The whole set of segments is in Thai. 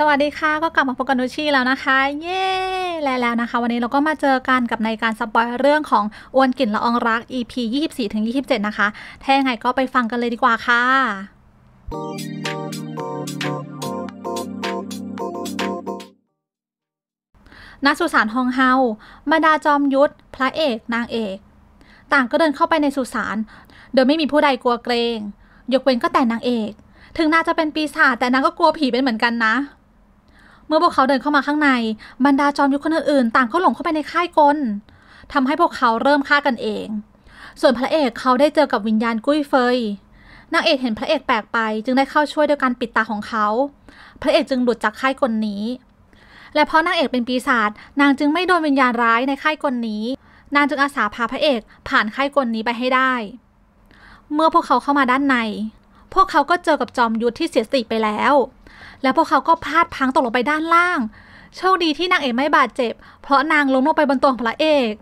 สวัสดีค่ะ ก็กลับมาพบกันนุชีแล้วนะคะ เย้ แล้วแล้วนะคะ วันนี้เราก็มาเจอกันกับในการสปอยเรื่องของอวนกลิ่นละอองรัก EP 24ถึง27 นะคะถ้ายังไงก็ไปฟังกันเลยดีกว่าค่ะณสุสานฮองเฮาบรรดาจอมยุทธ พระเอก นางเอก ต่างก็เดินเข้าไปในสุสานโดยไม่มีผู้ใดกลัวเกรง ยกเว้นก็แต่นางเอก ถึงนางจะเป็นปีศาจแต่นางก็กลัวผีเป็นเหมือนกันนะเมื่อพวกเขาเดินเข้ามาข้างในบรรดาจอมยุทธคนอื่นๆต่างก็หลงเข้าไปในค่ายกลทำให้พวกเขาเริ่มฆ่ากันเอง ส่วนพระเอกเขาได้เจอกับวิญญาณกุ้ยเฟยนางเอกเห็นพระเอกแปลกไปจึงได้เข้าช่วยด้วยการปิดตาของเขา พระเอกจึงหลุดจากค่ายกลนี้ และเพราะนางเอกเป็นปีศาจนางจึงไม่โดนวิญญาณร้ายในค่ายกลนี้ นางจึงอาสาพาพระเอกผ่านค่ายกลนี้ไปให้ได้ เมื่อพวกเขาเข้ามาด้านใน พวกเขาก็เจอกับจอมยุทธที่เสียสติไปแล้วแล้วพวกเขาก็พลาดพังตกลงไปด้านล่าง โชคดีที่นางเอกไม่บาดเจ็บเพราะนางล้มลงไปบนตัวพระเอก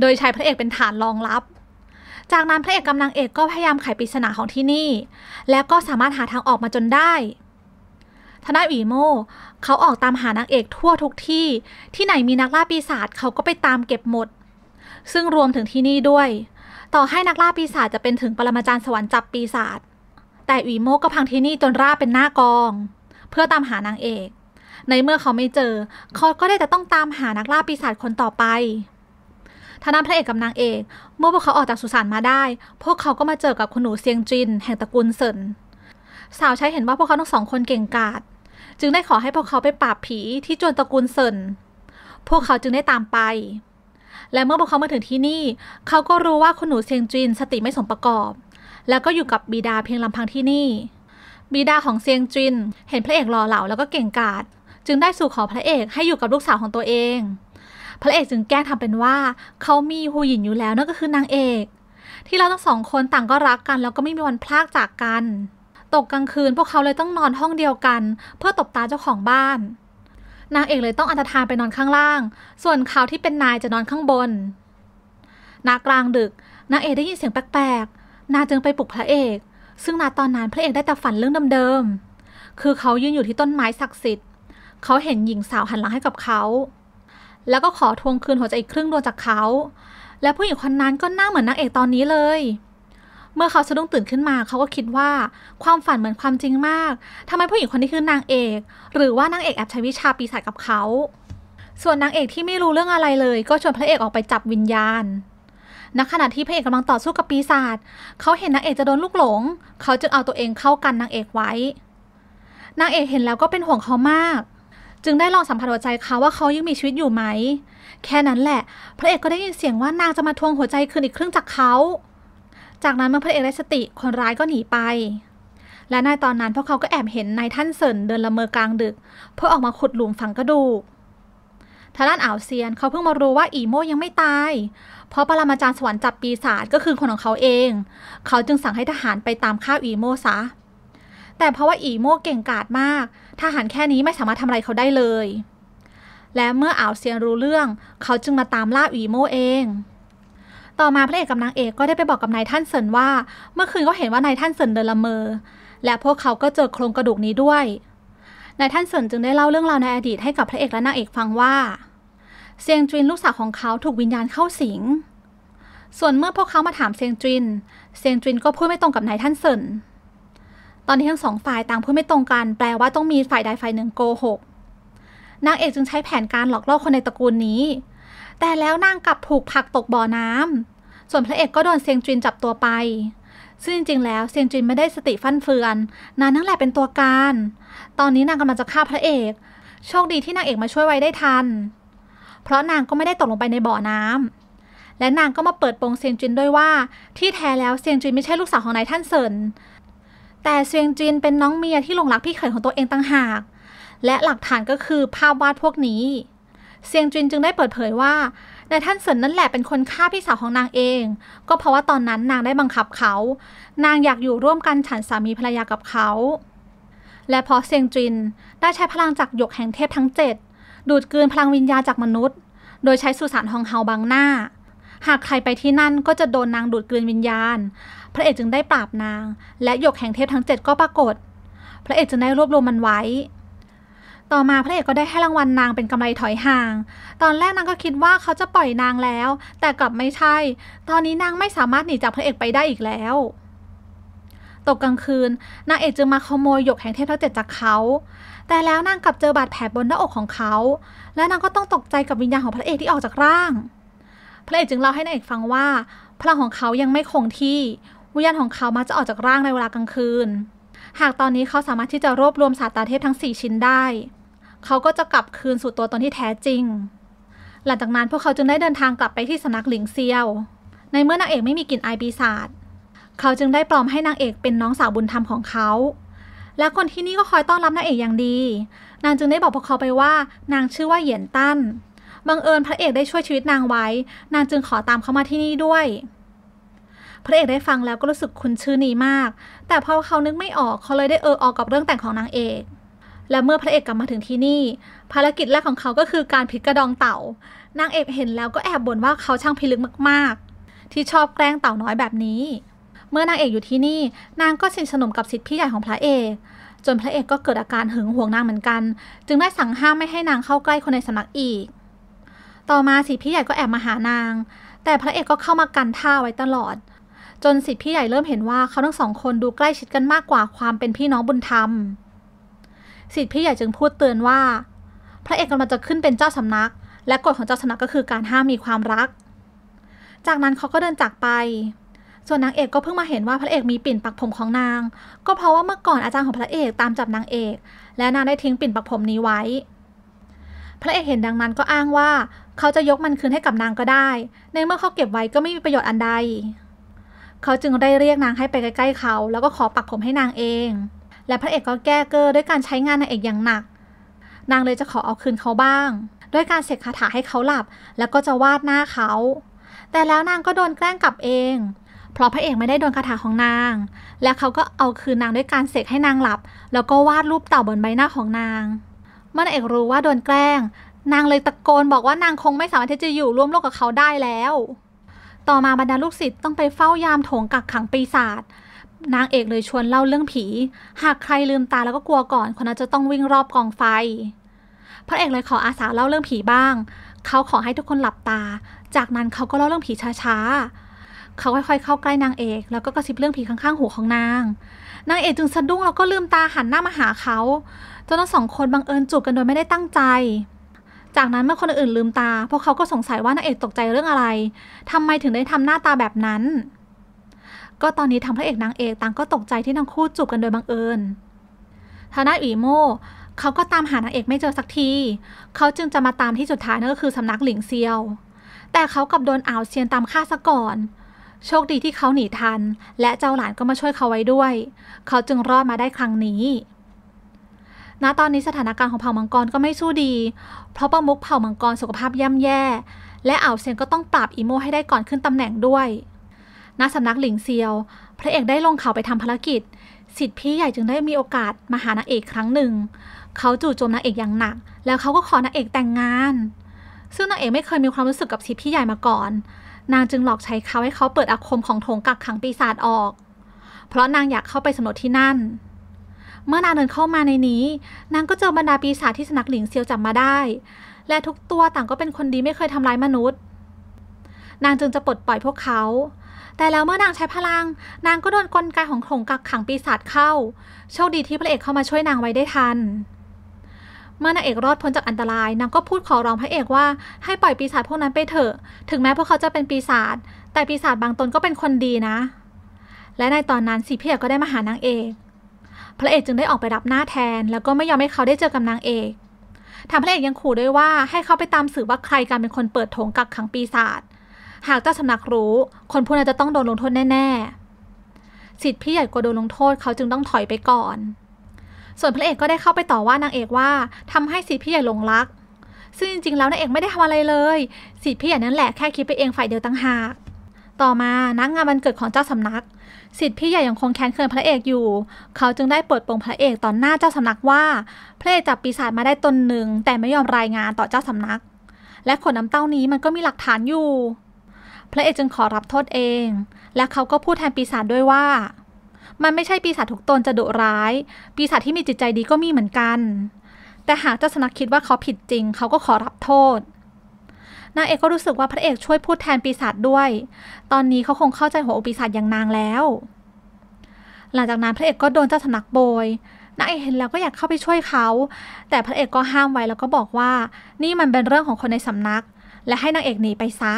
โดยใช้พระเอกเป็นฐานรองรับ จากนั้นพระเอกกับนางเอกก็พยายามไขปริศนาของที่นี่ แล้วก็สามารถหาทางออกมาจนได้ทนายอีโมเขาออกตามหานางเอกทั่วทุกที่ที่ไหนมีนักล่าปีศาจเขาก็ไปตามเก็บหมด ซึ่งรวมถึงที่นี่ด้วย ต่อให้นักล่าปีศาจจะเป็นถึงปรมาจารย์สวรรค์จับปีศาจแต่อีโมก็พังที่นี่จนราบเป็นหน้ากองเพื่อตามหานางเอก ในเมื่อเขาไม่เจอ เขาก็ได้แต่ต้องตามหานักล่าปีศาจคนต่อไปทานั้านพระเอกกับนางเอก เมื่อพวกเขาออกจากสุสานมาได้ พวกเขาก็มาเจอกับคุณหนูเซียงจินแห่งตระกูลเซินสาวใช้เห็นว่าพวกเขาทั้งสองคนเก่งกาจ จึงได้ขอให้พวกเขาไปปราบผีที่จวนตระกูลเซินพวกเขาจึงได้ตามไป และเมื่อพวกเขามาถึงที่นี่ เขาก็รู้ว่าคุณหนูเซียงจินสติไม่สมประกอบ แล้วก็อยู่กับบิดาเพียงลำพังที่นี่บิดาของเซียงจินเห็นพระเอกหล่อเหลาแล้วก็เก่งกาจจึงได้สู่ขอพระเอกให้อยู่กับลูกสาวของตัวเอง พระเอกจึงแกล้งทำเป็นว่า เขามีหูหยินอยู่แล้วนั่นก็คือนางเอก ที่เราทั้งสองคนต่างก็รักกัน แล้วก็ไม่มีวันพลากจากกัน ตกกลางคืนพวกเขาเลยต้องนอนห้องเดียวกัน เพื่อตบตาเจ้าของบ้าน นางเอกเลยต้องอันธานไปนอนข้างล่าง ส่วนเขาที่เป็นนายจะนอนข้างบนนากลางดึก นางเอกได้ยินเสียงแปลกๆนางจึงไปปลุกพระเอกซึ่งณตอนนั้นพระเอกได้แต่ฝันเรื่องเดิมๆคือเขายืนอยู่ที่ต้นไม้ศักดิ์สิทธิ์ เขาเห็นหญิงสาวหันหลังให้กับเขา แล้วก็ขอทวงคืนหัวใจอีกครึ่งดวงจากเขา และผู้หญิงคนนั้นก็น่าเหมือนนางเอกตอนนี้เลย เมื่อเขาสะดุ้งตื่นขึ้นมาเขาก็คิดว่าความฝันเหมือนความจริงมากทำไมผู้หญิงคนนี้คือนางเอก หรือว่านางเอกแอบใช้วิชาปีศาจกับเขา ส่วนนางเอกที่ไม่รู้เรื่องอะไรเลย ก็ชวนพระเอกออกไปจับวิญญาณณขณะที่พระเอกกำลังต่อสู้กับปีศาจ เขาเห็นนางเอกจะโดนลูกหลง เขาจึงเอาตัวเองเข้ากันนางเอกไว้นางเอกเห็นแล้วก็เป็นห่วงเขามาก จึงได้ลองสัมผัสหัวใจเขาว่าเขายังมีชีวิตอยู่ไหม แค่นั้นแหละ พระเอกก็ได้ยินเสียงว่านางจะมาทวงหัวใจคืนอีกครึ่งจากเขา จากนั้นเมื่อพระเอกได้สติคนร้ายก็หนีไป และในตอนนั้นพวกเขาก็แอบเห็นนายท่านเซินเดินละเมอกลางดึก เพื่อออกมาขุดหลุมฝังกระดูกทางด้านอ่าวเซียนเขาเพิ่งมารู้ว่าอีโมยังไม่ตายเพราะปรมาจารย์สวรรค์จับปีศาจก็คือคนของเขาเองเขาจึงสั่งให้ทหารไปตามฆ่าอีโมซะ แต่เพราะว่าอีโมเก่งกาจมาก ทหารแค่นี้ไม่สามารถทำอะไรเขาได้เลย และเมื่ออ่าวเซียนรู้เรื่องเขาจึงมาตามล่าอีโมเอง ต่อมาพระเอกกับนางเอกก็ได้ไปบอกกับนายท่านเซินว่าเมื่อคืนเขาเห็นว่านายท่านเซินเดินละเมอและพวกเขาก็เจอโครงกระดูกนี้ด้วยนายท่านเซินจึงได้เล่าเรื่องราวในอดีตให้กับพระเอกและนางเอกฟังว่าเซียงจินลูกสาวของเขาถูกวิญญาณเข้าสิง ส่วนเมื่อพวกเขามาถามเซียงจินเซียงจินก็พูดไม่ตรงกับนายท่านเซินตอนนี้ทั้งสองฝ่ายต่างพูดไม่ตรงกันแปลว่าต้องมีฝ่ายใดฝ่ายหนึ่งโกหกนางเอกจึงใช้แผนการหลอกล่อคนในตระกูลนี้ แต่แล้วนางกลับถูกผักตกบ่อน้ำ ส่วนพระเอกก็โดนเซียงจินจับตัวไปซึ่งจริงๆแล้วเซียนจินไม่ได้สติฟั่นเฟือน นางนั่งแหละเป็นตัวการ ตอนนี้นางกำลังจะฆ่าพระเอก โชคดีที่นางเอกมาช่วยไว้ได้ทัน เพราะนางก็ไม่ได้ตกลงไปในบ่อน้ำ และนางก็มาเปิดโปงเซียนจินด้วยว่า ที่แท้แล้วเซียนจินไม่ใช่ลูกสาวของนายท่านเซิน แต่เซียนจินเป็นน้องเมียที่หลงรักพี่เขยของตัวเองต่างหาก และหลักฐานก็คือภาพวาดพวกนี้ เซียงจินจึงได้เปิดเผยว่านายท่านเซินนั่นแหละเป็นคนฆ่าพี่สาวของนางเอง ก็เพราะว่าตอนนั้นนางได้บังคับเขา นางอยากอยู่ร่วมกันฉันสามีภรรยากับเขา และพอเซียงจินได้ใช้พลังจากหยกแห่งเทพทั้งเจ็ดดูดกลืนพลังวิญญาจากมนุษย์ โดยใช้สุสานฮองเฮาบังหน้า หากใครไปที่นั่นก็จะโดนนางดูดกลืนวิญญาณ พระเอกจึงได้ปราบนาง และหยกแห่งเทพทั้งเจ็ดก็ปรากฏ พระเอกจึงได้รวบรวมมันไว้ต่อมาพระเอกก็ได้ให้รางวัลนางเป็น กำไรถอย ห่าง ตอนแรกนางก็คิดว่าเขาจะปล่อยนางแล้ว แต่กลับไม่ใช่ ตอนนี้ นาง ไม่สามารถหนีจากพระเอกไปได้อีกแล้ว ตกกลางคืน นางเอกจึงมาขโมยหยกแห่งเทพทั้งเจ็ดจากเขา แต่แล้วนางกลับเจอบาดแผลบนหน้าอกของเขา และนางก็ต้องตกใจกับวิญญาณของพระเอกที่ออกจากร่าง พระเอกจึงเล่าให้นางเอกฟังว่า พลังของเขายังไม่คงที่ วิญญาณของเขามาจะออกจากร่างในเวลากลางคืน หากตอนนี้เขาสามารถที่จะ รวบรวมศาสตราเทพทั้ง4ชิ้นได้เขาก็จะกลับคืนสู่ตัวตนที่แท้จริง หลังจากนั้นพวกเขาจึงได้เดินทางกลับไปที่สำนักหลิงเซียว ในเมื่อนางเอกไม่มีกลิ่นอายปีศาจเขาจึงได้ปลอมให้นางเอกเป็นน้องสาวบุญธรรมของเขา และคนที่นี่ก็คอยต้อนรับนางเอกอย่างดี นางจึงได้บอกพวกเขาไปว่า นางชื่อว่าเหยียนตั้น บังเอิญพระเอกได้ช่วยชีวิตนางไว้ นางจึงขอตามเขามาที่นี่ด้วย พระเอกได้ฟังแล้วก็รู้สึกคุ้นชื่อนี้มาก แต่พอเขานึกไม่ออก เขาเลยได้เออออกกับเรื่องแต่งของนางเอกและเมื่อพระเอกกลับมาถึงที่นี่ ภารกิจแรกของเขาก็คือการพลิกกระดองเต่า นางเอกเห็นแล้วก็แอบบ่นว่าเขาช่างพิลึกมาก ๆ ที่ชอบแกล้งเต่าน้อยแบบนี้ เมื่อนางเอกอยู่ที่นี่ นางก็สนิทสนมกับสิทธิพี่ใหญ่ของพระเอกจนพระเอกก็เกิดอาการหึงหวงนางเหมือนกัน จึงได้สั่งห้ามไม่ให้นางเข้าใกล้คนในสำนักอีก ต่อมาสิทธิพี่ใหญ่ก็แอบมาหานาง แต่พระเอกก็เข้ามากันท่าไว้ตลอด จนสิทธิพี่ใหญ่เริ่มเห็นว่าเขาทั้งสองคนดูใกล้ชิดกันมากกว่าความเป็นพี่น้องบุญธรรมสิทธิพี่ใหญ่จึงพูดเตือนว่า พระเอกกำลังจะขึ้นเป็นเจ้าสำนัก และกฎของเจ้าสำนักก็คือการห้ามมีความรัก จากนั้นเขาก็เดินจากไป ส่วนนางเอกก็เพิ่งมาเห็นว่าพระเอกมีปิ่นปักผมของนาง ก็เพราะว่าเมื่อก่อนอาจารย์ของพระเอกตามจับนางเอก และนางได้ทิ้งปิ่นปักผมนี้ไว้ พระเอกเห็นดังนั้นก็อ้างว่าเขาจะยกมันคืนให้กับนางก็ได้ในเมื่อเขาเก็บไว้ก็ไม่มีประโยชน์อันใด เขาจึงได้เรียกนางให้ไปใกล้ ๆเขา แล้วก็ขอปักผมให้นางเองและพระเอกก็แก้เกอ้อด้วยการใช้งานนางเอกอย่างหนัก นางเลยจะขอเอาคืนเขาบ้างด้วยการเสกคาถาให้เขาหลับแล้วก็จะวาดหน้าเขา แต่แล้วนางก็โดนแกล้งกลับเอง เพราะพระเอกไม่ได้โดนคาถาของนาง และเขาก็เอาคืนนางด้วยการเสกให้นางหลับ แล้วก็วาดรูป เต่าบนใบหน้าของนาง เมื่อนางเอกรู้ว่าโดนแกล้ง นางเลยตะโกนบอกว่านางคงไม่สามารถที่จะอยู่ร่วมโลกกับเขาได้แล้ว ต่อมาบรรดาลูกศิษย์ต้องไปเฝ้ายามโถงกักขังปีศาจนางเอกเลยชวนเล่าเรื่องผี หากใครลืมตาแล้วก็กลัวก่อนคนนั้นจะต้องวิ่งรอบกองไฟพระเอกเลยขออาสาเล่าเรื่องผีบ้าง เขาขอให้ทุกคนหลับตา จากนั้นเขาก็เล่าเรื่องผีช้าๆ เขาค่อยๆ เข้าใกล้นางเอกแล้วก็กระซิบเรื่องผีข้างๆหูของนาง นางเอกจึงสะดุ้งแล้วก็ลืมตาหันหน้ามาหาเขา จนทั้งสองคนบังเอิญจูบกันโดยไม่ได้ตั้งใจ จากนั้นเมื่อคนอื่นลืมตาพวกเขาก็สงสัยว่านางเอกตกใจเรื่องอะไร ทำไมถึงได้ทำหน้าตาแบบนั้นก็ตอนนี้ทางพระเอกนางเอกต่างก็ตกใจที่ทั้งคู่จูบกันโดยบังเอิญทานาอีโมเขาก็ตามหานางเอกไม่เจอสักทีเขาจึงจะมาตามที่สุดท้ายนั่นก็คือสำนักหลิงเซียว แต่เขากับโดนอ่าวเซียนตามฆ่าซะก่อน โชคดีที่เขาหนีทัน และเจ้าหลานก็มาช่วยเขาไว้ด้วย เขาจึงรอดมาได้ครั้งนี้ ณ ตอนนี้สถานการณ์ของเผ่ามังกรก็ไม่สู้ดี เพราะประมุกเผ่ามังกรสุขภาพย่ำแย่ และอ่าวเซียนก็ต้องปราบอีโมให้ได้ก่อนขึ้นตำแหน่งด้วยณสำนักหลิงเซียว พระเอกได้ลงเขาไปทำภารกิจ สิทธิพี่ใหญ่จึงได้มีโอกาสมาหานางเอกครั้งหนึ่ง เขาจู่โจมนางเอกอย่างหนัก แล้วเขาก็ขอนางเอกแต่งงาน ซึ่งนางเอกไม่เคยมีความรู้สึกกับสิทธิพี่ใหญ่มาก่อน นางจึงหลอกใช้เขาให้เขาเปิดอาคมของโถงกักขังปีศาจออก เพราะนางอยากเข้าไปสำรวจที่นั่น เมื่อนางเดินเข้ามาในนี้ นางก็เจอบรรดาปีศาจที่สนักหลิงเซียวจับมาได้ และทุกตัวต่างก็เป็นคนดีไม่เคยทำร้ายมนุษย์ นางจึงจะปลดปล่อยพวกเขาแต่แล้วเมื่อนางใช้พลังนางก็โดนกลไกของขงกักขังปีศาจเข้า โชคดีที่พระเอกเข้ามาช่วยนางไว้ได้ทันเมื่อนางเอกรอดพ้นจากอันตราย นางก็พูดขอร้องพระเอกว่า ให้ปล่อยปีศาจพวกนั้นไปเถอะถึงแม้พวกเขาจะเป็นปีศาจแต่ปีศาจบางตนก็เป็นคนดีนะ และในตอนนั้นสีเพียก็ได้มาหานางเอกพระเอกจึงได้ออกไปรับหน้าแทนแล้วก็ไม่ยอมให้เขาได้เจอกับนางเอกทามพระเอกยังขู่ด้วยว่าให้เขาไปตามสืบว่าใครกันเป็นคนเปิดโถงกักขังปีศาจหากเจ้าสำนักรู้ คนพวกนั้นจะต้องโดนลงโทษแน่ๆ สิทธิ์พี่ใหญ่กลัวโดนลงโทษ เขาจึงต้องถอยไปก่อน ส่วนพระเอกก็ได้เข้าไปต่อว่านางเอกว่าทำให้สิทธิ์พี่ใหญ่หลงรัก ซึ่งจริงๆ แล้วนางเอกไม่ได้ทำอะไรเลยสิทธิ์พี่ใหญ่นั่นแหละแค่คิดไปเองฝ่ายเดียวต่างหากต่อมานักงานวันเกิดของเจ้าสำนัก สิทธิ์พี่ใหญ่ยังคงแค้นเคืองพระเอกอยู่ เขาจึงได้เปิดโปงพระเอกต่อหน้าเจ้าสำนักว่าพระเอกจับปีศาจมาได้ตนหนึ่ง แต่ไม่ยอมรายงานต่อเจ้าสำนัก และขนน้ำเต้านี้มันก็มีหลักฐานอยู่พระเอกจึงขอรับโทษเอง และเขาก็พูดแทนปีศาจด้วยว่า มันไม่ใช่ปีศาจทุกตนจะดุร้าย ปีศาจที่มีจิตใจดีก็มีเหมือนกัน แต่หากเจ้าสนักคิดว่าเขาผิดจริง เขาก็ขอรับโทษ นางเอกก็รู้สึกว่าพระเอกช่วยพูดแทนปีศาจด้วย ตอนนี้เขาคงเข้าใจ หัวอกปีศาจอย่างนางแล้ว หลังจากนั้นพระเอกก็โดนเจ้าสนักโบยนางเอกเห็นแล้วก็อยากเข้าไปช่วยเขา แต่พระเอกก็ห้ามไว้แล้วก็บอกว่า นี่มันเป็นเรื่องของคนในสำนัก และให้นางเอกหนีไปซะ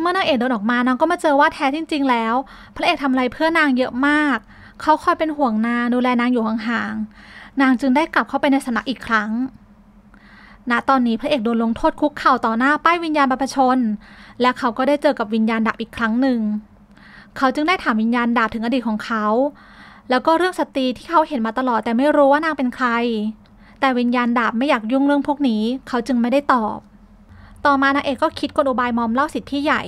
เมื่อนางเอกเดินออกมานางก็มาเจอว่าแท้จริงๆแล้ว พระเอกทำอะไรเพื่อนางเยอะมาก เขาคอยเป็นห่วงนางดูแลนางอยู่ห่างๆ นางจึงได้กลับเข้าไปในสำนักอีกครั้ง ณ ตอนนี้พระเอกโดนลงโทษคุกเข่าต่อหน้าป้ายวิญญาณบรรพชน และเขาก็ได้เจอกับวิญญาณดาบอีกครั้งหนึ่ง เขาจึงได้ถามวิญญาณดาบถึงอดีตของเขา แล้วก็เรื่องสตรีที่เขาเห็นมาตลอดแต่ไม่รู้ว่านางเป็นใคร แต่วิญญาณดาบไม่อยากยุ่งเรื่องพวกนี้เขาจึงไม่ได้ตอบต่อมานางเอกก็คิดกลอุบายมอมเล่าสิทธิ์ที่ใหญ่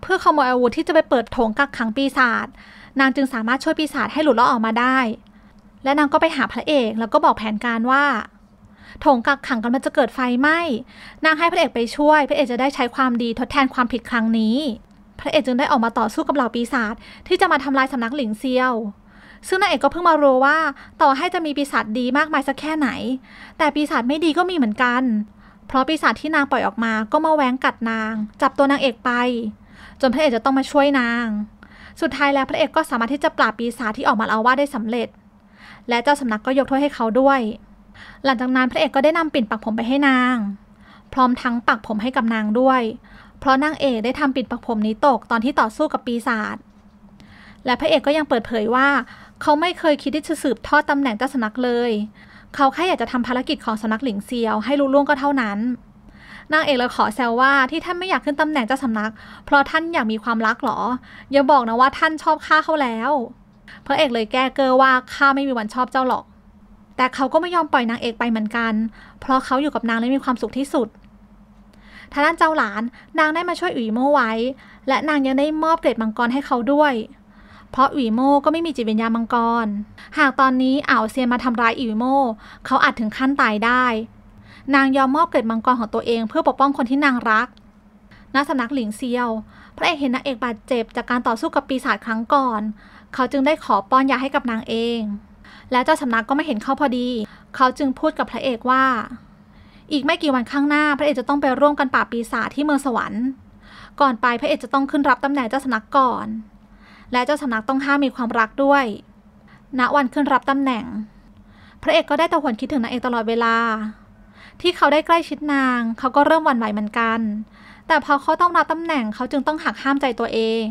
เพื่อขโมยอาวุธที่จะไปเปิดโถงกักขังปีศาจนางจึงสามารถช่วยปีศาจให้หลุดลอดออกมาได้ และนางก็ไปหาพระเอกแล้วก็บอกแผนการว่าโถงกักขังกันมันจะเกิดไฟไหม้นางให้พระเอกไปช่วย พระเอกจะได้ใช้ความดีทดแทนความผิดครั้งนี้ พระเอกจึงได้ออกมาต่อสู้กับเหล่าปีศาจที่จะมาทำลายสำนักหลิงเซียวซึ่งนางเอกก็เพิ่งมารู้ว่า ต่อให้จะมีปีศาจดีมากมายสักแค่ไหน แต่ปีศาจไม่ดีก็มีเหมือนกันเพราะปีศาจที่นางปล่อยออกมา ก็มาแหวงกัดนาง จับตัวนางเอกไป จนพระเอกจะต้องมาช่วยนาง สุดท้ายแล้วพระเอกก็สามารถที่จะปราบปีศาจที่ออกมาเอาว่าได้สำเร็จ และเจ้าสำนักก็ยกโทษให้เขาด้วย หลังจากนั้นพระเอกก็ได้นำปิ่นปักผมไปให้นาง พร้อมทั้งปักผมให้กับนางด้วย เพราะนางเอกได้ทำปิ่นปักผมนี้ตกตอนที่ต่อสู้กับปีศาจ และพระเอกก็ยังเปิดเผยว่า เขาไม่เคยคิดที่จะสืบทอดตำแหน่งเจ้าสำนักเลยเขาแค่อยากจะทำภารกิจของสำนักหลิงเซียวให้รู้ล่วงก็เท่านั้น นางเอกเลยขอแซวว่าที่ท่านไม่อยากขึ้นตำแหน่งเจ้าสำนัก เพราะท่านอยากมีความรักหรออย่าบอกนะว่าท่านชอบข้าเขาแล้วพระเอกเลยแก้เกอว่าข้าไม่มีวันชอบเจ้าหรอก แต่เขาก็ไม่ยอมปล่อยนางเอกไปเหมือนกัน เพราะเขาอยู่กับนางและมีความสุขที่สุดทางด้านเจ้าหลาน นางได้มาช่วยอุ๋ยโม่ไว้ และนางยังได้มอบเกรดมังกรให้เขาด้วยเพราะอีวิโมก็ไม่มีจิตวิญญาณมังกร หากตอนนี้อ่าวเซียนมาทำร้ายอีวิโม เขาอาจถึงขั้นตายได้ นางยอมมอบเกิดมังกรของตัวเอง เพื่อปกป้องคนที่นางรัก นักสำนักหลิงเซียวพระเอกเห็นนางเอกบาดเจ็บจากการต่อสู้กับปีศาจครั้งก่อน เขาจึงได้ขอป้อนยาให้กับนางเอง และเจ้าสำนักก็ไม่เห็นเขาพอดี เขาจึงพูดกับพระเอกว่า อีกไม่กี่วันข้างหน้าพระเอกจะต้องไปร่วมกันปราบปีศาจที่เมืองสวรรค์ ก่อนไปพระเอกจะต้องขึ้นรับตำแหน่งเจ้าสำนักก่อนและเจ้าสำนักต้องห้ามมีความรักด้วย ณ วันขึ้นรับตำแหน่ง พระเอกก็ได้แต่หวนคิดถึงนางเอกตลอดเวลา ที่เขาได้ใกล้ชิดนาง เขาก็เริ่มหวั่นไหวเหมือนกัน แต่พอเขาต้องรับตำแหน่ง เขาจึงต้องหักห้ามใจตัวเอง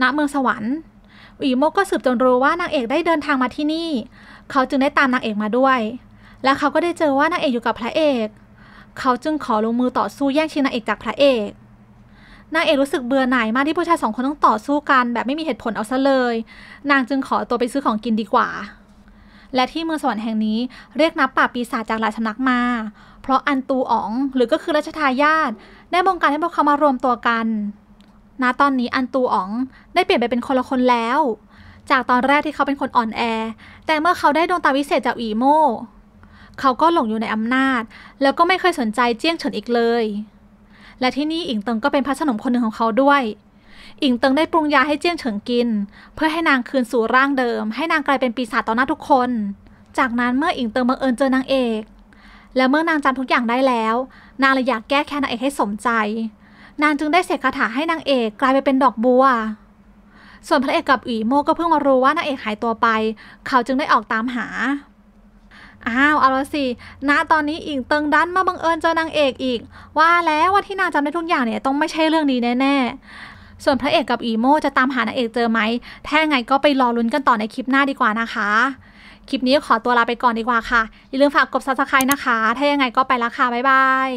ณ เมืองสวรรค์ อีโมก็สืบจนรู้ว่านางเอกได้เดินทางมาที่นี่ เขาจึงได้ตามนางเอกมาด้วย และเขาก็ได้เจอว่านางเอกอยู่กับพระเอก เขาจึงขอลงมือต่อสู้แย่งชิงนางเอกจากพระเอกนางเอกรู้สึกเบื่อหน่ายมากที่ผู้ชายสองคนต้องต่อสู้กัน แบบไม่มีเหตุผลเอาซะเลย นางจึงขอตัวไปซื้อของกินดีกว่า และที่เมืองสวรรค์แห่งนี้เรียกนับป่าปีศาจจากหลายสำนักมา เพราะอันตูอ๋องหรือก็คือราชทายาทได้บงการให้พวกเขามารวมตัวกัน ณ ตอนนี้อันตูอ๋องได้เปลี่ยนไปเป็นคนละคนแล้ว จากตอนแรกที่เขาเป็นคนอ่อนแอ แต่เมื่อเขาได้ดวงตาวิเศษจากอีโมเขาก็หลงอยู่ในอำนาจ แล้วก็ไม่เคยสนใจเจี้ยงเฉินอีกเลยและที่นี่อิงเติงก็เป็นพระสนมคนหนึ่งของเขาด้วย อิงเติงได้ปรุงยาให้เจี้ยงเฉิงกิน เพื่อให้นางคืนสู่ร่างเดิม ให้นางกลายเป็นปีศาจต่อหน้าทุกคน จากนั้นเมื่ออิงเติงบังเอิญเจอนางเอก และเมื่อนางจำทุกอย่างได้แล้ว นางเลยอยากแก้แค้นนางเอกให้สมใจ นางจึงได้เสกคาถาให้นางเอกกลายไปเป็นดอกบัว ส่วนพระเอกกับอีโมก็เพิ่งมารู้ว่านางเอกหายตัวไป เขาจึงได้ออกตามหาอ้าวเอาละสิณตอนนี้อิงเติงดันมาบังเอิญเจอนางเอกอีก ว่าแล้วว่าที่นางจำได้ทุกอย่างเนี่ยต้องไม่ใช่เรื่องนี้แน่ๆส่วนพระเอกกับอีโม จะตามหานางเอกเจอไหมแท้ไงก็ไปรอลุ้นกันต่อในคลิปหน้าดีกว่านะคะคลิปนี้ขอตัวลาไปก่อนดีกว่าค่ะอย่าลืมฝากกดซับสไครต์นะคะถ้ายังไงก็ไปละค่ะบ๊ายบาย